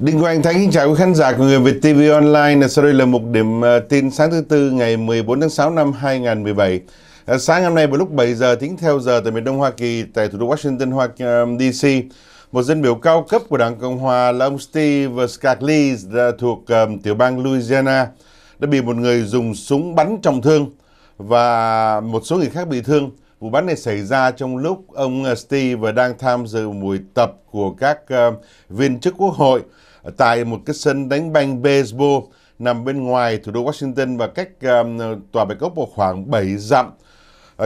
Đinh Hoàng Thánh kính chào quý khán giả của Người Việt TV Online. Là ờ, sau đây là một điểm ờ, tin sáng thứ Tư ngày 14 tháng 6 năm 2017. Ờ, sáng hôm nay vào lúc 7 giờ tính theo giờ tại miền Đông Hoa Kỳ tại thủ đô Washington, Hoa DC, một dân biểu cao cấp của Đảng Cộng Hòa là ông Steve Scalise thuộc tiểu bang Louisiana đã bị một người dùng súng bắn trọng thương và một số người khác bị thương. Vụ bắn này xảy ra trong lúc ông Steve đang tham dự buổi tập của các viên chức quốc hội tại một cái sân đánh banh baseball nằm bên ngoài thủ đô Washington và cách um, tòa bạch ốc vào khoảng 7 dặm.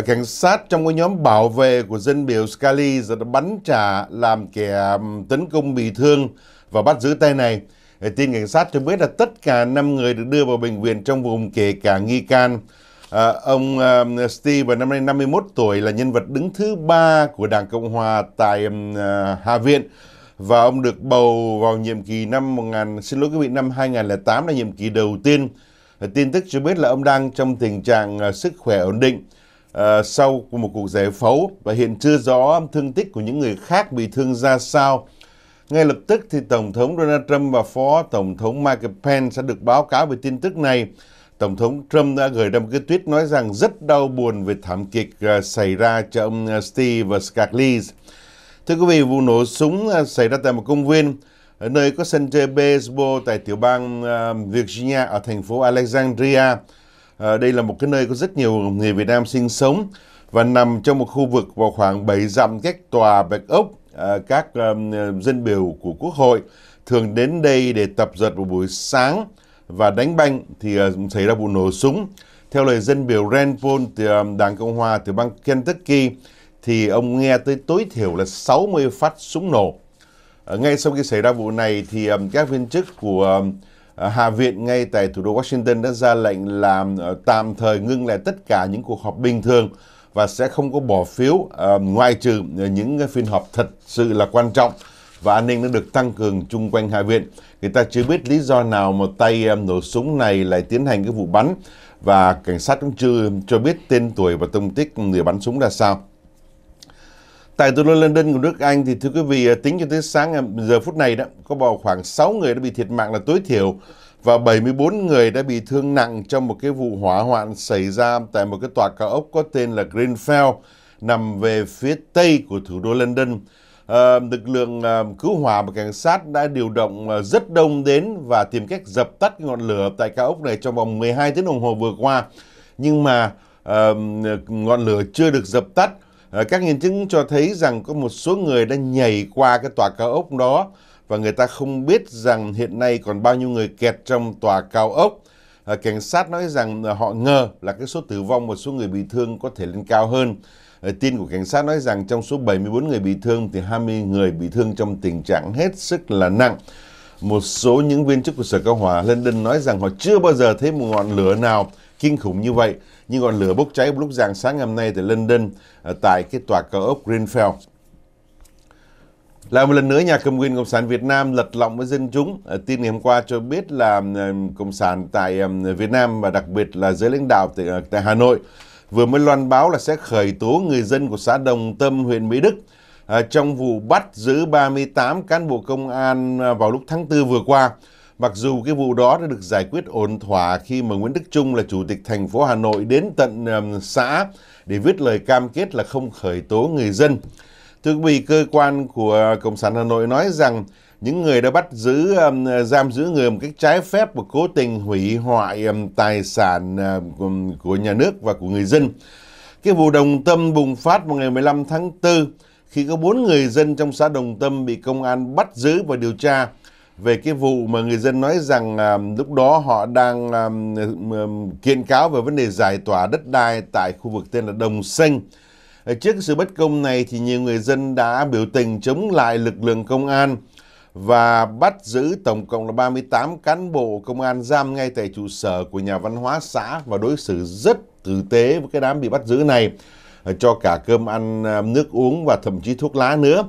Cảnh sát trong cái nhóm bảo vệ của dân biểu Scalise đã bắn trả làm kẻ um, tấn công bị thương và bắt giữ tay này. Tin cảnh sát cho biết là tất cả 5 người được đưa vào bệnh viện trong vùng kể cả nghi can. À, ông uh, Steve năm nay 51 tuổi là nhân vật đứng thứ ba của Đảng Cộng Hòa tại uh, Hạ viện và ông được bầu vào nhiệm kỳ năm 1000 xin lỗi quý vị năm 2008 là nhiệm kỳ đầu tiên. Tin tức cho biết là ông đang trong tình trạng à, sức khỏe ổn định à, sau một cuộc giải phẫu và hiện chưa rõ thương tích của những người khác bị thương ra sao. Ngay lập tức thì Tổng thống Donald Trump và Phó Tổng thống Mike Pence sẽ được báo cáo về tin tức này. Tổng thống Trump đã gửi ra một cái tweet nói rằng rất đau buồn về thảm kịch à, xảy ra cho ông Steve Scalise. Thưa quý vị, vụ nổ súng à, xảy ra tại một công viên nơi có sân chơi baseball tại tiểu bang à, Virginia ở thành phố Alexandria. À, đây là một cái nơi có rất nhiều người Việt Nam sinh sống và nằm trong một khu vực vào khoảng 7 dặm cách tòa Bạch Ốc. Các dân biểu của Quốc hội thường đến đây để tập giật vào buổi sáng và đánh banh thì xảy ra vụ nổ súng. Theo lời dân biểu Rand Paul, đảng Cộng hòa tiểu bang Kentucky, thì ông nghe tới tối thiểu là 60 phát súng nổ. Ờ, ngay sau khi xảy ra vụ này thì các viên chức của ờ, Hạ viện ngay tại thủ đô Washington đã ra lệnh làm ờ, tạm thời ngưng lại tất cả những cuộc họp bình thường và sẽ không có bỏ phiếu ngoại trừ những phiên họp thật sự là quan trọng và an ninh đã được tăng cường chung quanh Hạ viện. Người ta chưa biết lý do nào mà tay nổ súng này lại tiến hành cái vụ bắn và cảnh sát cũng chưa cho biết tên tuổi và tung tích người bắn súng là sao. Tại thủ đô London của nước Anh thì thưa quý vị tính cho tới sáng giờ phút này đó có vào khoảng 6 người đã bị thiệt mạng là tối thiểu và 74 người đã bị thương nặng trong một cái vụ hỏa hoạn xảy ra tại một cái tòa cao ốc có tên là Greenfell nằm về phía tây của thủ đô London. À, lực lượng à, cứu hỏa và cảnh sát đã điều động à, rất đông đến và tìm cách dập tắt ngọn lửa tại cao ốc này trong vòng 12 tiếng đồng hồ vừa qua. Nhưng mà à, ngọn lửa chưa được dập tắt Ờ, các nhân chứng cho thấy rằng có một số người đã nhảy qua cái tòa cao ốc đó và người ta không biết rằng hiện nay còn bao nhiêu người kẹt trong tòa cao ốc. Ờ, cảnh sát nói rằng ờ, họ ngờ là cái số tử vong và số người bị thương có thể lên cao hơn. tin của cảnh sát nói rằng trong số 74 người bị thương thì 20 người bị thương trong tình trạng hết sức là nặng. Một số những viên chức của Sở Cao Hòa London nói rằng họ chưa bao giờ thấy một ngọn lửa nào kinh khủng như vậy. Nhưng ngọn lửa bốc cháy lúc rạng sáng ngày hôm nay tại London à, tại cái tòa cao ốc Greenfield. Là một lần nữa, nhà cầm quyền Cộng sản Việt Nam lật lọng với dân chúng. À, tin ngày hôm qua cho biết là à, Cộng sản tại Việt Nam và đặc biệt là giới lãnh đạo tại, tại Hà Nội vừa mới loan báo là sẽ khởi tố người dân của xã Đồng Tâm, huyện Mỹ Đức trong vụ bắt giữ 38 cán bộ công an vào lúc tháng 4 vừa qua. Mặc dù cái vụ đó đã được giải quyết ổn thỏa khi mà Nguyễn Đức Trung là chủ tịch thành phố Hà Nội đến tận um, xã để viết lời cam kết là không khởi tố người dân. Thưa quý vị, cơ quan của Cộng sản Hà Nội nói rằng những người đã bắt giữ um, giam giữ người một cách trái phép và cố tình hủy hoại um, tài sản uh, của, của nhà nước và của người dân. Cái vụ Đồng Tâm bùng phát vào ngày 15 tháng 4 khi có 4 người dân trong xã Đồng Tâm bị công an bắt giữ và điều tra về cái vụ mà người dân nói rằng à, lúc đó họ đang à, kiện cáo về vấn đề giải tỏa đất đai tại khu vực tên là Đồng Xanh. À, trước sự bất công này thì nhiều người dân đã biểu tình chống lại lực lượng công an và bắt giữ tổng cộng là 38 cán bộ công an giam ngay tại trụ sở của nhà văn hóa xã và đối xử rất tử tế với cái đám bị bắt giữ này à, cho cả cơm ăn, à, nước uống và thậm chí thuốc lá nữa.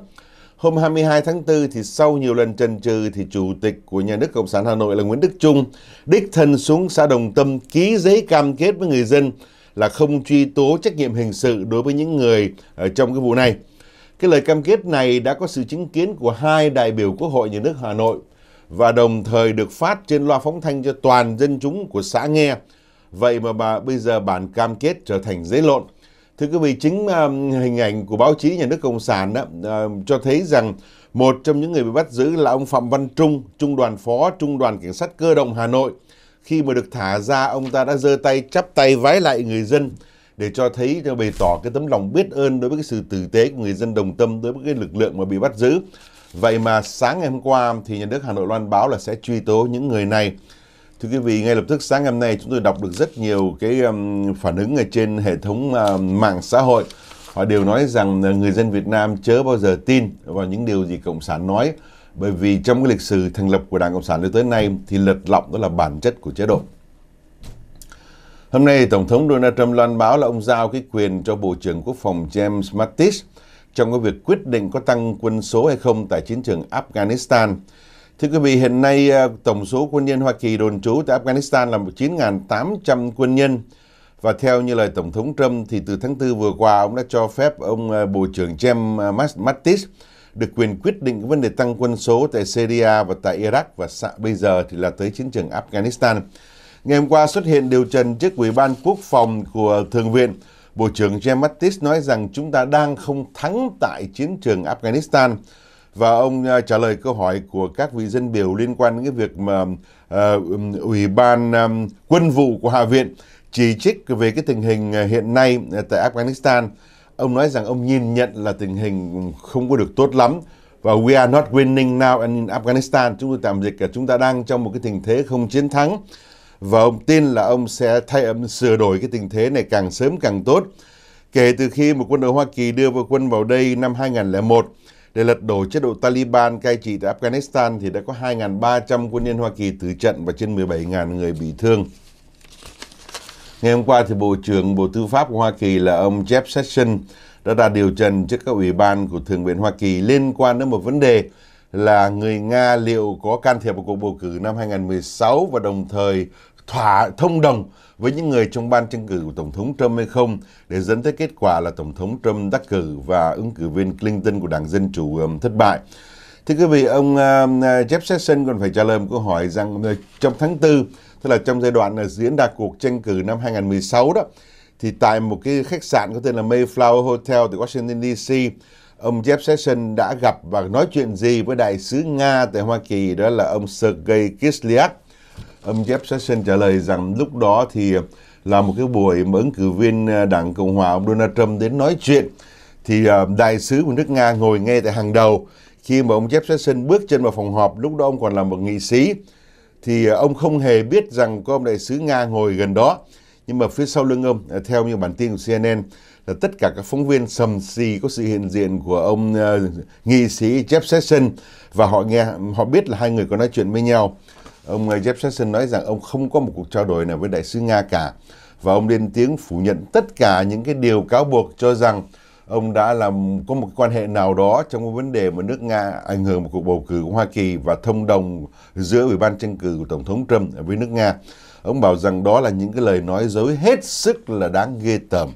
Hôm 22 tháng 4 thì sau nhiều lần trần trừ thì Chủ tịch của Nhà nước Cộng sản Hà Nội là Nguyễn Đức Trung đích thân xuống xã Đồng Tâm ký giấy cam kết với người dân là không truy tố trách nhiệm hình sự đối với những người ở trong cái vụ này. Cái lời cam kết này đã có sự chứng kiến của hai đại biểu Quốc hội Nhà nước Hà Nội và đồng thời được phát trên loa phóng thanh cho toàn dân chúng của xã nghe. Vậy mà bà bây giờ bản cam kết trở thành giấy lộn Thưa quý vị, chính um, hình ảnh của báo chí nhà nước Cộng sản đó, um, cho thấy rằng một trong những người bị bắt giữ là ông Phạm Văn Trung, Trung đoàn Phó Trung đoàn Cảnh sát Cơ động Hà Nội. Khi mà được thả ra, ông ta đã giơ tay chắp tay vái lại người dân để cho thấy cho bày tỏ cái tấm lòng biết ơn đối với cái sự tử tế của người dân đồng tâm đối với cái lực lượng mà bị bắt giữ. Vậy mà sáng ngày hôm qua thì nhà nước Hà Nội loan báo là sẽ truy tố những người này. Thưa quý vị, ngay lập tức sáng hôm nay chúng tôi đọc được rất nhiều cái um, phản ứng ở trên hệ thống uh, mạng xã hội. Họ đều nói rằng người dân Việt Nam chớ bao giờ tin vào những điều gì Cộng sản nói. Bởi vì trong cái lịch sử thành lập của Đảng Cộng sản đến tới nay thì lật lọng đó là bản chất của chế độ. Hôm nay, Tổng thống Donald Trump loan báo là ông giao cái quyền cho Bộ trưởng Quốc phòng James Mattis trong cái việc quyết định có tăng quân số hay không tại chiến trường Afghanistan. Thưa quý vị, hiện nay à, tổng số quân nhân Hoa Kỳ đồn trú tại Afghanistan là 9.800 quân nhân. Và theo như lời Tổng thống Trump thì từ tháng 4 vừa qua ông đã cho phép ông à, Bộ trưởng James à, Mattis được quyền quyết định vấn đề tăng quân số tại Syria và tại Iraq và bây giờ thì là tới chiến trường Afghanistan. Ngày hôm qua xuất hiện điều trần trước Ủy ban Quốc phòng của Thượng viện. Bộ trưởng James Mattis nói rằng chúng ta đang không thắng tại chiến trường Afghanistan và ông à, trả lời câu hỏi của các vị dân biểu liên quan đến cái việc mà uh, ủy ban um, quân vụ của Hạ viện chỉ trích về cái tình hình à, hiện nay tại Afghanistan. Ông nói rằng ông nhìn nhận là tình hình không có được tốt lắm và we are not winning now in Afghanistan. Chúng tôi tạm dịch là chúng ta đang trong một cái tình thế không chiến thắng và ông tin là ông sẽ thay ông sửa đổi cái tình thế này càng sớm càng tốt. Kể từ khi một quân đội Hoa Kỳ đưa vào quân vào đây năm 2001 để lật đổ chế độ Taliban cai trị tại Afghanistan thì đã có 2.300 quân nhân Hoa Kỳ tử trận và trên 17.000 người bị thương. Ngày hôm qua thì Bộ trưởng Bộ Tư pháp của Hoa Kỳ là ông Jeff Sessions đã ra điều trần trước các ủy ban của Thượng viện Hoa Kỳ liên quan đến một vấn đề là người Nga liệu có can thiệp vào cuộc bầu cử năm 2016 và đồng thời thỏa thông đồng với những người trong ban tranh cử của Tổng thống Trump hay không để dẫn tới kết quả là Tổng thống Trump đắc cử và ứng cử viên Clinton của Đảng Dân Chủ um, thất bại. Thưa quý vị, ông um, Jeff Sessions còn phải trả lời một câu hỏi rằng ờ, trong tháng 4, tức là trong giai đoạn ờ, diễn đạt cuộc tranh cử năm 2016 đó, thì tại một cái khách sạn có tên là Mayflower Hotel tại Washington DC, ông Jeff Sessions đã gặp và nói chuyện gì với đại sứ Nga tại Hoa Kỳ đó là ông Sergei Kislyak ông Jeff Sessions trả lời rằng lúc đó thì là một cái buổi mà ứng cử viên ờ, Đảng Cộng Hòa ông Donald Trump đến nói chuyện thì ờ, đại sứ của nước Nga ngồi ngay tại hàng đầu khi mà ông Jeff Sessions bước chân vào phòng họp lúc đó ông còn là một nghị sĩ thì ờ, ông không hề biết rằng có ông đại sứ Nga ngồi gần đó nhưng mà phía sau lưng ông theo như bản tin của CNN là tất cả các phóng viên sầm xì có sự hiện diện của ông uh, nghị sĩ Jeff Sessions và họ nghe họ biết là hai người có nói chuyện với nhau Ông Jefferson nói rằng ông không có một cuộc trao đổi nào với đại sứ Nga cả và ông lên tiếng phủ nhận tất cả những cái điều cáo buộc cho rằng ông đã làm có một quan hệ nào đó trong cái vấn đề mà nước Nga ảnh hưởng một cuộc bầu cử của Hoa Kỳ và thông đồng giữa ủy ban tranh cử của tổng thống Trump với nước Nga. Ông bảo rằng đó là những cái lời nói dối hết sức là đáng ghê tởm.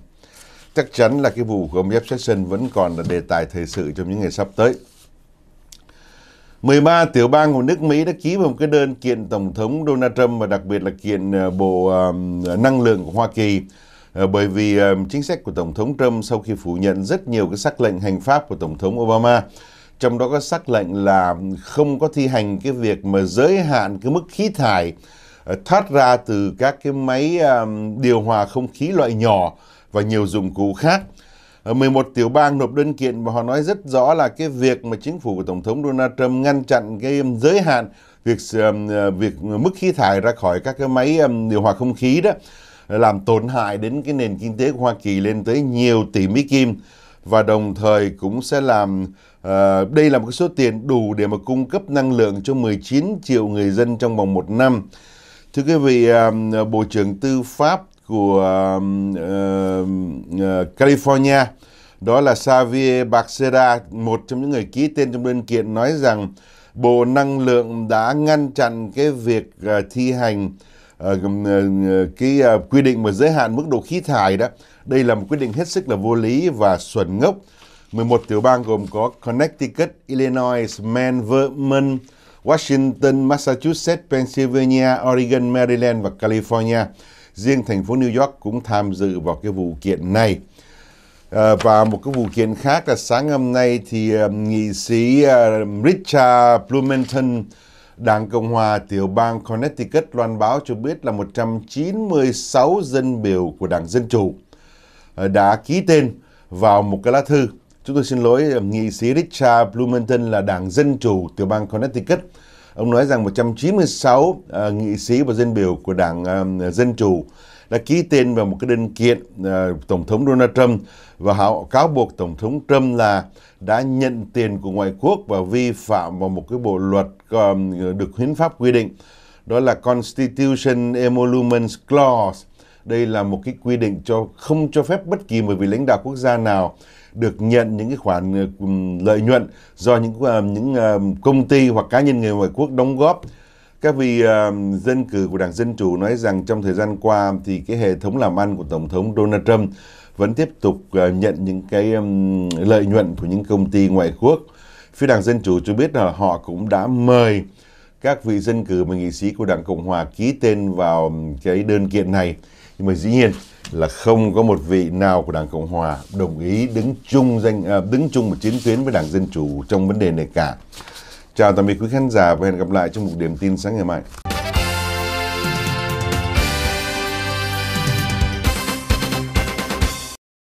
Chắc chắn là cái vụ của ông Jeff Sessions vẫn còn là đề tài thời sự trong những ngày sắp tới. 13 tiểu bang của nước Mỹ đã ký vào một cái đơn kiện Tổng thống Donald Trump và đặc biệt là kiện ờ, Bộ Năng lượng của Hoa Kỳ ờ, bởi vì chính sách của Tổng thống Trump sau khi phủ nhận rất nhiều cái sắc lệnh hành pháp của Tổng thống Obama trong đó có sắc lệnh là không có thi hành cái việc mà giới hạn cái mức khí thải ờ, thoát ra từ các cái máy điều hòa không khí loại nhỏ và nhiều dụng cụ khác 11 tiểu bang nộp đơn kiện và họ nói rất rõ là cái việc mà chính phủ của Tổng thống Donald Trump ngăn chặn cái um, giới hạn việc um, uh, việc mức khí thải ra khỏi các cái máy um, điều hòa không khí đó làm tổn hại đến cái nền kinh tế của Hoa Kỳ lên tới nhiều tỷ Mỹ Kim và đồng thời cũng sẽ làm uh, đây là một số tiền đủ để mà cung cấp năng lượng cho 19 triệu người dân trong vòng một năm. Thưa quý vị, uh, Bộ trưởng Tư pháp của um, um, uh, California đó là Xavier Becerra, một trong những người ký tên trong đơn kiện nói rằng Bộ Năng lượng đã ngăn chặn cái việc uh, thi hành uh, uh cái uh, quy định về giới hạn mức độ khí thải đó. Đây là một quyết định hết sức là vô lý và xuẩn ngốc. 11 tiểu bang gồm có Connecticut, Illinois, Maine, Vermont, Washington, Massachusetts, Pennsylvania, Oregon, Maryland và California riêng thành phố New York cũng tham dự vào cái vụ kiện này. À, và một cái vụ kiện khác là sáng hôm nay thì à, nghị sĩ à, Richard Blumenthal Đảng Cộng hòa tiểu bang Connecticut loan báo cho biết là 196 dân biểu của Đảng Dân Chủ đã ký tên vào một cái lá thư. Chúng tôi xin lỗi, nghị sĩ Richard Blumenthal là Đảng Dân Chủ tiểu bang Connecticut Ông nói rằng 196 uh, à, nghị sĩ và dân biểu của Đảng uh, Dân Chủ đã ký tên vào một cái đơn kiện uh, Tổng thống Donald Trump và họ cáo buộc Tổng thống Trump là đã nhận tiền của ngoại quốc và vi phạm vào một cái bộ luật uh, được hiến pháp quy định. Đó là Constitution Emoluments Clause đây là một cái quy định cho không cho phép bất kỳ một vị lãnh đạo quốc gia nào được nhận những cái khoản lợi nhuận do những ờ, những ờ, công ty hoặc cá nhân người ngoại quốc đóng góp. Các vị ờ, dân cử của Đảng Dân Chủ nói rằng trong thời gian qua thì cái hệ thống làm ăn của Tổng thống Donald Trump vẫn tiếp tục nhận những cái lợi nhuận của những công ty ngoại quốc. Phía Đảng Dân Chủ cho biết là họ cũng đã mời các vị dân cử và nghị sĩ của Đảng Cộng Hòa ký tên vào cái đơn kiện này. Nhưng mà dĩ nhiên là không có một vị nào của Đảng Cộng Hòa đồng ý đứng chung danh à, đứng chung một chiến tuyến với Đảng Dân Chủ trong vấn đề này cả. Chào tạm biệt quý khán giả và hẹn gặp lại trong một điểm tin sáng ngày mai.